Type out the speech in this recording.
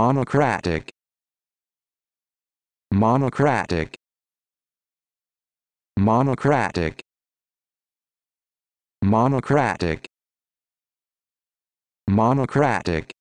monocratic monocratic monocratic monocratic monocratic